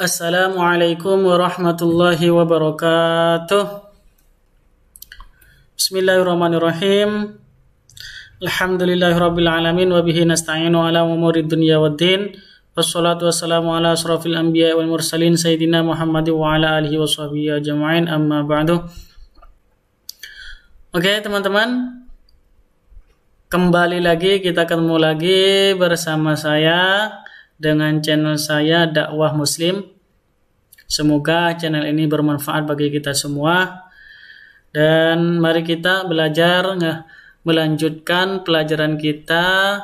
Assalamualaikum warahmatullahi wabarakatuh. Bismillahirrahmanirrahim. Alhamdulillahirrabbilalamin alamin wa bihi nasta'inu ala umuri dunya din Wassalatu wassalamu ala asrafil anbiya wal mursalin sayyidina Muhammad wa ala alihi wa sahbihi jama'in amma ba'du. Oke, okay, teman-teman. Kembali lagi kita ketemu lagi bersama saya dengan channel saya Dakwah Muslim. Semoga channel ini bermanfaat bagi kita semua. Dan mari kita belajar melanjutkan pelajaran kita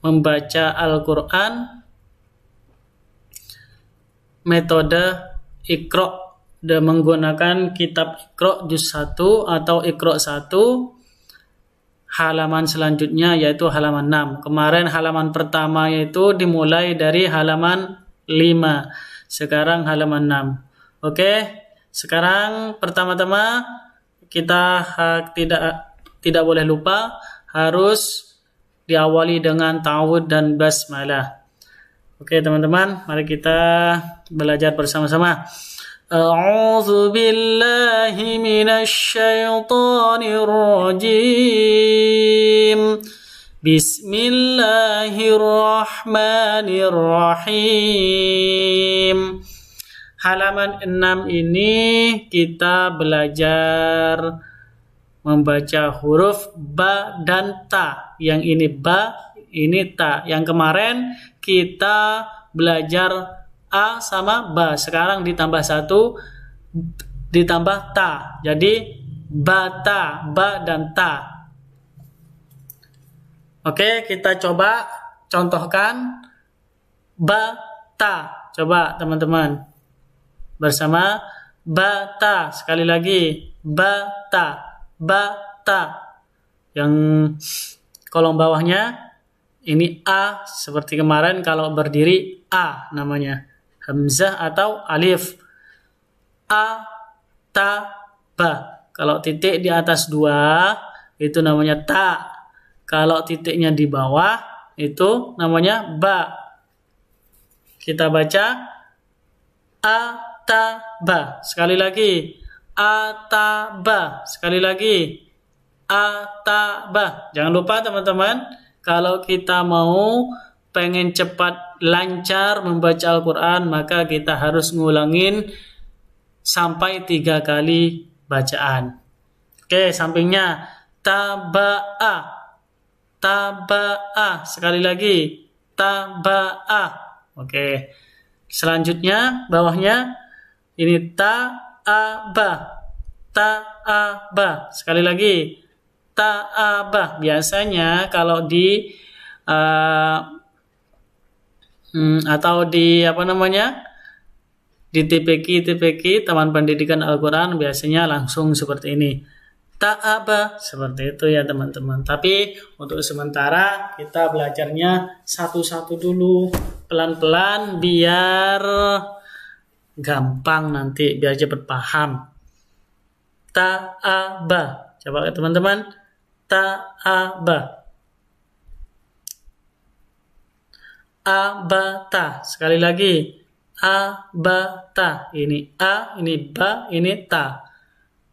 membaca Al-Qur'an metode dan menggunakan kitab ikhrok juz 1 atau ikhrok 1 halaman selanjutnya yaitu halaman 6. Kemarin halaman pertama yaitu dimulai dari halaman 5. Sekarang halaman 6. Oke. Sekarang pertama-tama kita ha, tidak tidak boleh lupa harus diawali dengan ta'awud dan basmalah. Oke, teman-teman, mari kita belajar bersama-sama. أعوذ بالله من الشيطان الرجيم بسم الله الرحمن الرحيم Halaman 6 ini kita belajar membaca huruf ba dan ta. Yang ini ba, ini ta. Yang kemarin kita belajar A sama B Sekarang ditambah satu ditambah ta. Jadi bata, ba dan ta. Oke, kita coba contohkan bata. Coba teman-teman bersama bata. Sekali lagi bata, bata. Yang kolom bawahnya ini A seperti kemarin kalau berdiri A namanya hamzah atau alif. A, ta, ba. Kalau titik di atas dua, itu namanya ta. Kalau titiknya di bawah, itu namanya ba. Kita baca a, ta, ba. Sekali lagi. A, ta, ba. Sekali lagi. A, ta, ba. Jangan lupa teman-teman, kalau kita mau pengen cepat lancar membaca Al-Quran maka kita harus ngulangin sampai tiga kali bacaan. Oke, sampingnya taba'a. Taba'a. Sekali lagi, taba'a. Oke. Selanjutnya bawahnya ini ta'aba. Ta'aba. Sekali lagi, ta'aba. Biasanya kalau di uh, hmm, atau di apa namanya di TPK TPK Taman Pendidikan Al-Quran biasanya langsung seperti ini tak apa seperti itu ya teman-teman tapi untuk sementara kita belajarnya satu-satu dulu pelan-pelan biar gampang nanti biar cepat paham ta'aba coba ya teman-teman ta'aba abata. Sekali lagi, abata. Ini a, ini ba, ini ta.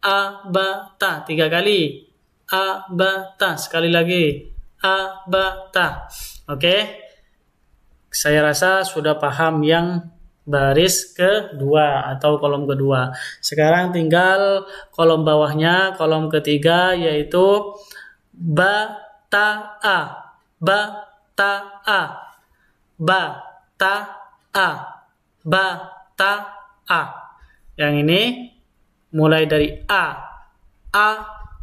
Abata tiga kali. Abata sekali lagi. Abata. Oke. Okay? Saya rasa sudah paham yang baris kedua atau kolom kedua. Sekarang tinggal kolom bawahnya, kolom ketiga yaitu a. Bata a ba ta a ba ta a yang ini mulai dari a a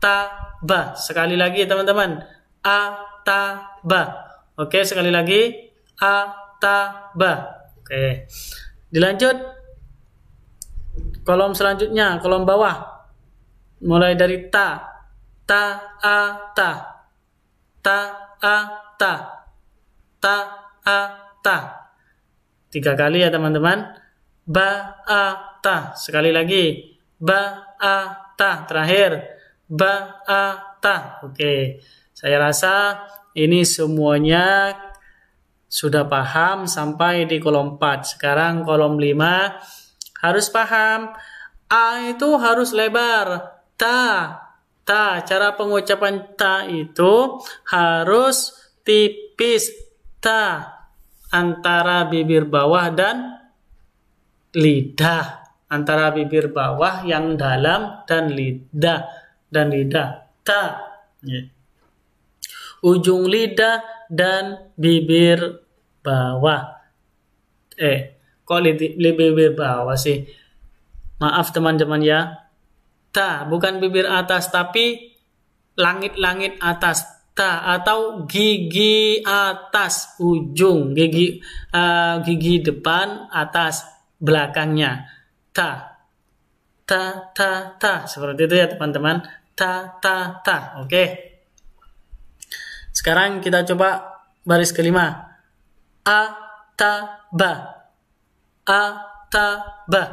ta ba sekali lagi teman-teman a ta ba oke sekali lagi a ta ba oke dilanjut kolom selanjutnya kolom bawah mulai dari ta ta a ta ta a ta ta a ta. Tiga kali ya teman-teman. Ba a ta. Sekali lagi. Ba a ta. Terakhir. Ba a ta. Oke. Saya rasa ini semuanya sudah paham sampai di kolom 4. Sekarang kolom 5 harus paham. A itu harus lebar. Ta ta. Cara pengucapan ta itu harus tipis ta antara bibir bawah dan lidah antara bibir bawah yang dalam dan lidah dan lidah ta yeah. ujung lidah dan bibir bawah eh kok li, li bibir bawah sih maaf teman-teman ya ta bukan bibir atas tapi langit-langit atas atau gigi atas ujung gigi uh, gigi depan atas belakangnya ta ta ta ta seperti itu ya teman-teman ta ta ta oke sekarang kita coba baris kelima a ta ba a ta ba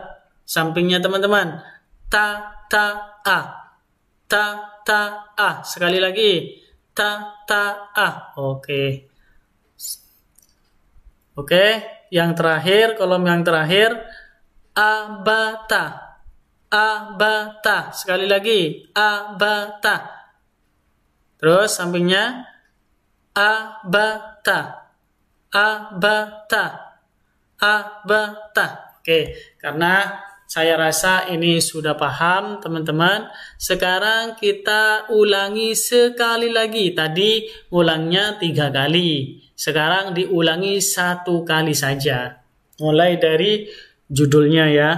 sampingnya teman-teman ta ta a ta ta a sekali lagi ta ta a. Oke. Oke, yang terakhir kolom yang terakhir abata. Abata. Sekali lagi abata. Terus sampingnya abata. Abata. Abata. Oke, karena saya rasa ini sudah paham, teman-teman. Sekarang kita ulangi sekali lagi. Tadi ulangnya tiga kali. Sekarang diulangi satu kali saja. Mulai dari judulnya ya.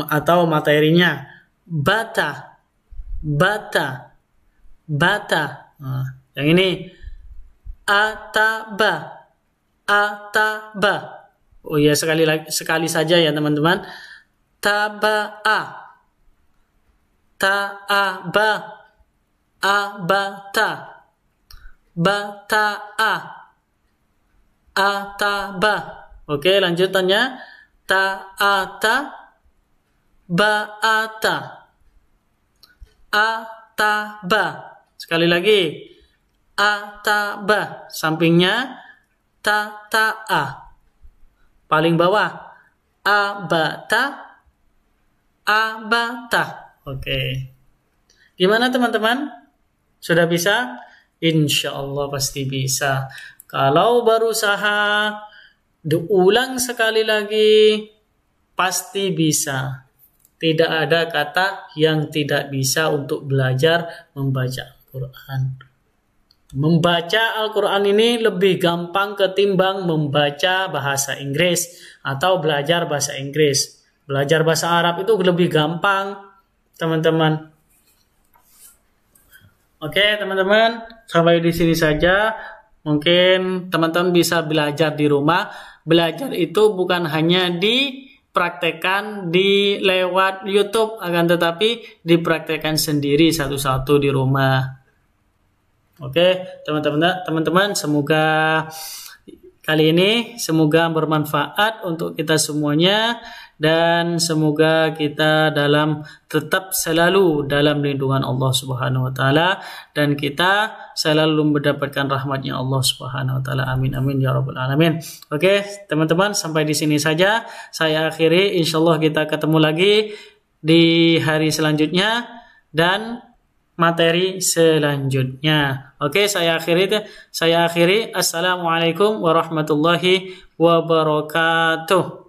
Atau materinya. Bata. Bata. Bata. Nah, yang ini. Ataba. Ataba. Oh ya sekali lagi sekali saja ya teman-teman. taba Taba'a ta'aba abata bata'a ataba. Oke, lanjutannya ta'ata ba'ata ataba. Sekali lagi ataba sampingnya tata'a paling bawah abata abata oke gimana teman-teman sudah bisa insya Allah pasti bisa kalau berusaha diulang sekali lagi pasti bisa tidak ada kata yang tidak bisa untuk belajar membaca Al-Quran. Membaca Al-Quran ini lebih gampang ketimbang membaca bahasa Inggris atau belajar bahasa Inggris. Belajar bahasa Arab itu lebih gampang, teman-teman. Oke, teman-teman, sampai di sini saja. Mungkin teman-teman bisa belajar di rumah. Belajar itu bukan hanya dipraktekan di lewat YouTube, akan tetapi dipraktekan sendiri satu-satu di rumah. Oke, teman-teman, teman-teman, semoga kali ini semoga bermanfaat untuk kita semuanya dan semoga kita dalam tetap selalu dalam lindungan Allah Subhanahu wa taala dan kita selalu mendapatkan rahmatnya Allah Subhanahu wa taala. Amin amin ya rabbal alamin. Oke, teman-teman, sampai di sini saja. Saya akhiri insyaallah kita ketemu lagi di hari selanjutnya dan materi selanjutnya. Oke, saya akhiri saya akhiri. Assalamualaikum warahmatullahi wabarakatuh.